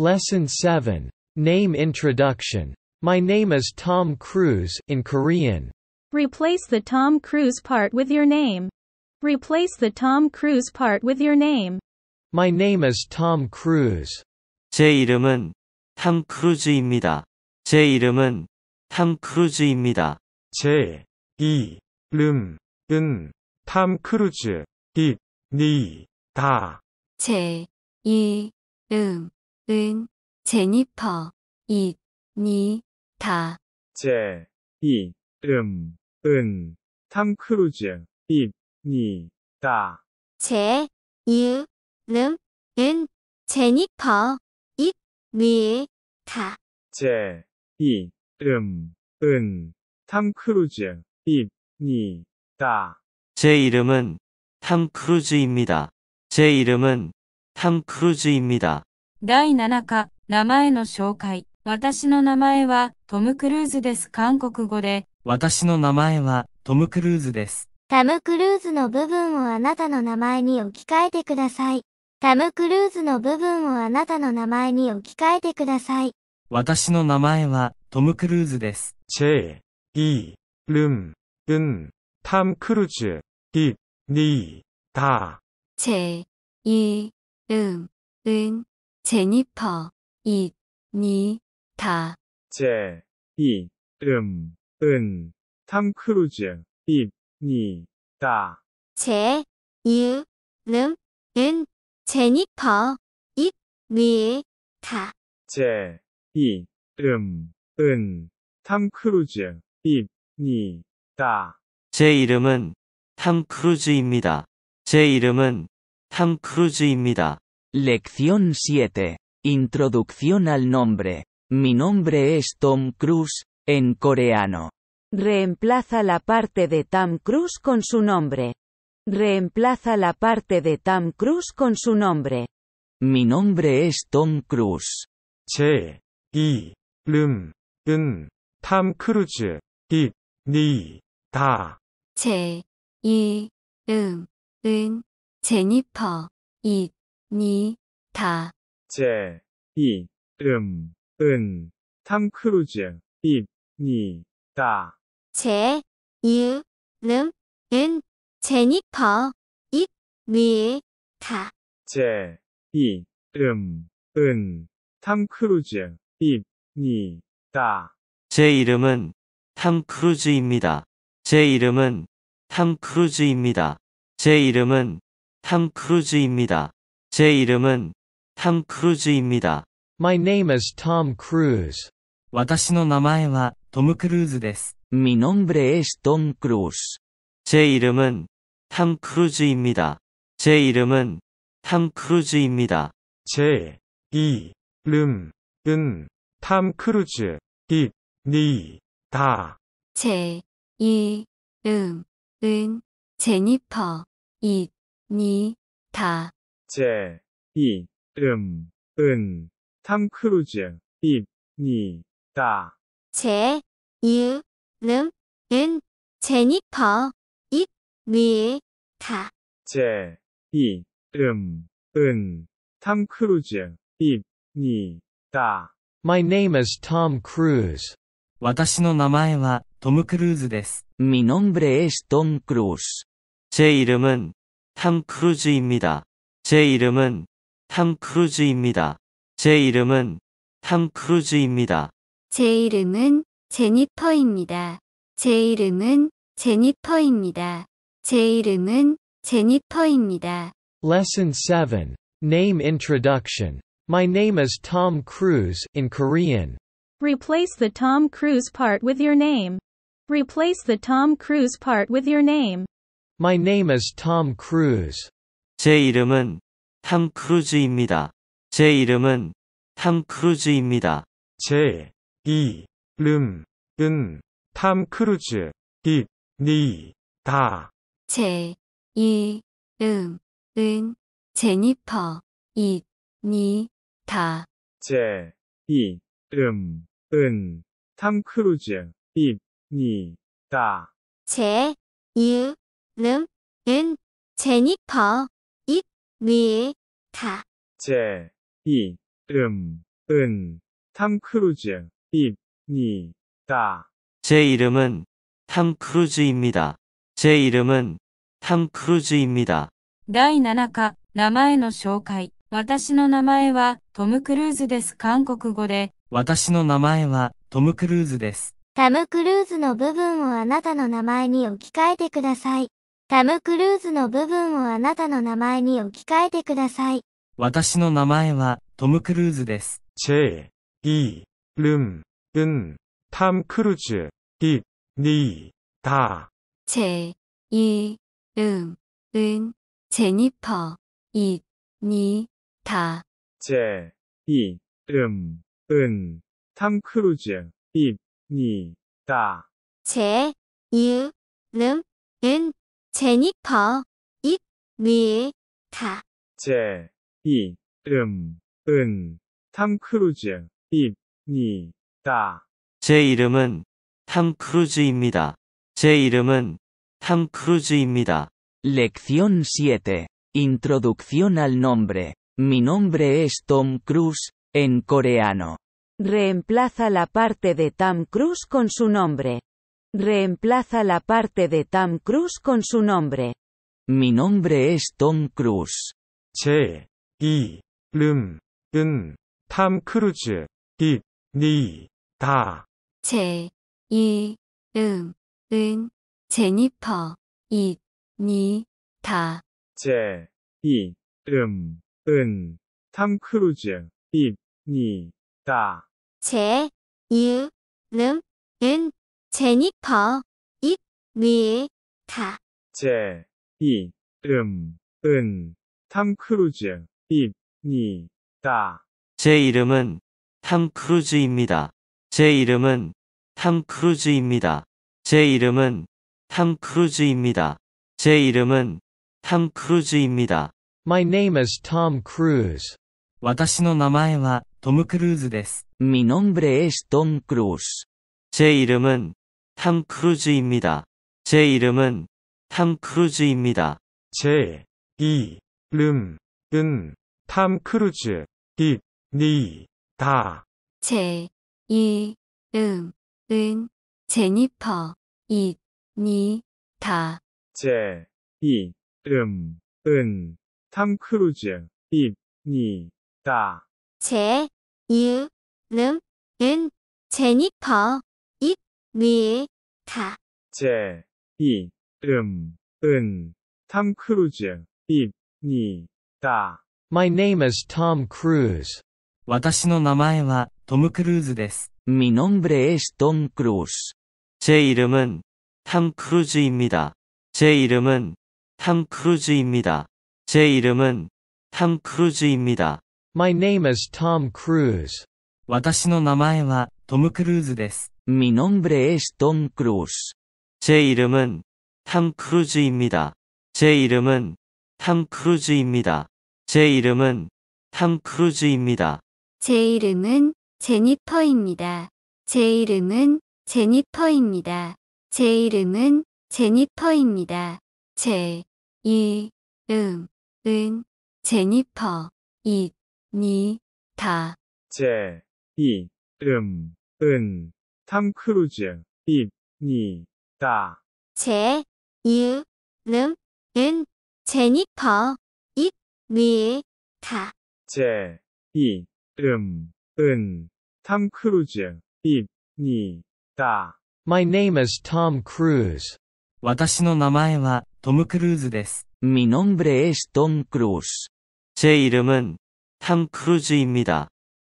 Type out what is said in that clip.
Lesson 7. Name Introduction. My name is Tom Cruise in Korean. Replace the Tom Cruise part with your name. Replace the Tom Cruise part with your name. My name is Tom Cruise. 제 이름은 탐 크루즈입니다. 제 이름은 탐 크루즈입니다. 제 이름은 탐 크루즈입니다. 제 이름 은, 제니퍼, 이, 니, 다. 제, 이, 음, 은, 탐 크루즈, 입, 니, 다. 제, 이, 름, 음, 은, 제니퍼, 입, 니, 다. 제, 이, 음, 은, 탐 크루즈, 입, 니, 다. 제 이름은 탐 크루즈입니다. 제 이름은 탐 크루즈입니다. 第7課、名前の紹介。私の名前はトム・クルーズです。韓国語で。私の名前はトム・クルーズです。タム・クルーズの部分をあなたの名前に置き換えてください。タム・クルーズの部分をあなたの名前に置き換えてください。私の名前はトム・クルーズです。チェ・イ・ルン・ウン・タム・クルーズ、い、タ・チェ・イ・ルン・ウン・ 제니퍼, 이, 니, 다. 제, 이, 음, 은, 탐 크루즈, 입, 니, 다. 제, 유, 름, 음, 은, 제니퍼, 입, 니, 다. 제, 이, 음, 은, 탐 크루즈, 입, 니, 다. 제 이름은 탐 크루즈입니다. 제 이름은 탐 크루즈입니다. Lección 7. Introducción al nombre. Mi nombre es Tom Cruise, en coreano. Reemplaza la parte de Tom Cruise con su nombre. Reemplaza la parte de Tom Cruise con su nombre. Mi nombre es Tom Cruise. I. Che, i Che. eun Jennifer, it. 니, 다. 제, 이, 음, 은, 탐 크루즈, 입, 니, 다. 제, 이, 름, 음, 은, 제니퍼, 입, 니, 다. 제, 이, 름, 음, 은, 탐 크루즈, 입, 니, 다. 제 이름은 탐 크루즈입니다. 제 이름은 탐 크루즈입니다. 제 이름은 탐 크루즈입니다. 제 이름은 탐 크루즈입니다. My name is Tom Cruise. 私の名前はトム・クルーズです。Mi nombre es Tom Cruise. 제 이름은 탐 크루즈입니다. 제 이름은 탐 크루즈입니다. 제 이름은 탐 크루즈입니다. 제 이름은 제니퍼입니다. 제, 이, 음, 은, 탐크루즈, 입, 니, 다. 제, 이, 름, 은, 제니퍼, 입, 니, 다. 제, 이, 음, 은, 탐크루즈, 입, 니, 다. My name is Tom Cruise. 私の名前はトム・クルーズです. Mi nombre es Tom Cruise. 제 이름은 탐 크루즈입니다. 제 이름은 탐 크루즈입니다. 제 이름은 탐 크루즈입니다. 제 이름은 제니퍼입니다. 제 이름은 제니퍼입니다. 제 이름은 제니퍼입니다. Lesson 7. Name Introduction. My name is Tom Cruise in Korean. Replace the Tom Cruise part with your name. Replace the Tom Cruise part with your name. My name is Tom Cruise. 제 이름은 탐 크루즈입니다. 제 이름은 탐 크루즈입니다. 제 이름은 탐 크루즈입니다. 제 이름은 제니퍼입니다. 제 이름은 탐 크루즈입니다. 제 이름은 제니퍼 니에다제이음은탐크루즈입니다제이름은탐크루즈입니다제이름은탐크루즈입니다第7課、名前の紹介。私の名前はトム・クルーズです。韓国語で。私の名前はトム・クルーズです。タム・クルーズの部分をあなたの名前に置き換えてください。タム・クルーズの部分をあなたの名前に置き換えてください。私の名前はトム・クルーズです。イ・イ・ルン・ウン・タム・クルーズ、い、タ。だ。ェ、イ・ウン・ウン・ジェニニ・い、タ。だ。ェ、イ・ルン・ウン・タム・クルーズ、い、チェイ・イ・ルン・ウン・ 제니퍼 위에 탐 크루즈 제 이름은 탐 크루즈입니다. 제 이름은 탐 크루즈입니다. Lección 7. Introducción al nombre. Mi nombre es Tom Cruise, en coreano. Reemplaza la parte de Tom Cruise con su nombre. Reemplaza la parte de Tom Cruise con su nombre. Mi nombre es Tom Cruise. Che, I. lum, un, Tom cruz di, ni, Ta. Che, i, lum, un, Jennifer, I ni, Ta. Che, I. lum, un, Tom cruz I, ni, Ta. Che, y, lum, un, 제니퍼 입 위에 다. 제 이름 음, 은탐 크루즈 입니다. 제 이름은 탐 크루즈입니다. 제 이름은 탐 크루즈입니다. 제 이름은 탐 크루즈입니다. 제 이름은 탐 크루즈입니다. My name is Tom Cruise. 私の名前はトム・クルーズです。Mi nombre es Tom Cruise. 제 이름은 탐 크루즈입니다. 제 이름은 탐 크루즈입니다. 제 이름은 탐 크루즈 입니다. 제 이름은 제니퍼 입니다. 제 이름은 탐 크루즈 입니다. 제 이름은 제니퍼 미타제이음은탐크루즈입니다 My name is Tom Cruise. 私の名前はトム・クルーズです。Mi nombre es Tom Cruise. 제이름은탐크루즈입니다제이름은탐크루즈입니다제이름은탐크루즈입니다 My name is Tom Cruise. 私の名前はトム・クルーズです。Mi nombre es Tom Cruise. 제 이름은 탐 크루즈입니다. 제 이름은 탐 크루즈입니다. 제 이름은 탐 크루즈입니다. 제 이름은 제니퍼입니다. 제 이름은 제니퍼입니다. 제 이름은 제니퍼입니다. 제 이름은 제니퍼입니다. 제 이름은 탐 크루즈 입니다. 제 이름은 제니퍼 입니다. 제 이름은 탐 크루즈 입니다. My name is Tom Cruise. 私の名前はトム・クルーズです. Mi nombre es Tom Cruise. 제 이름은 탐 크루즈입니다.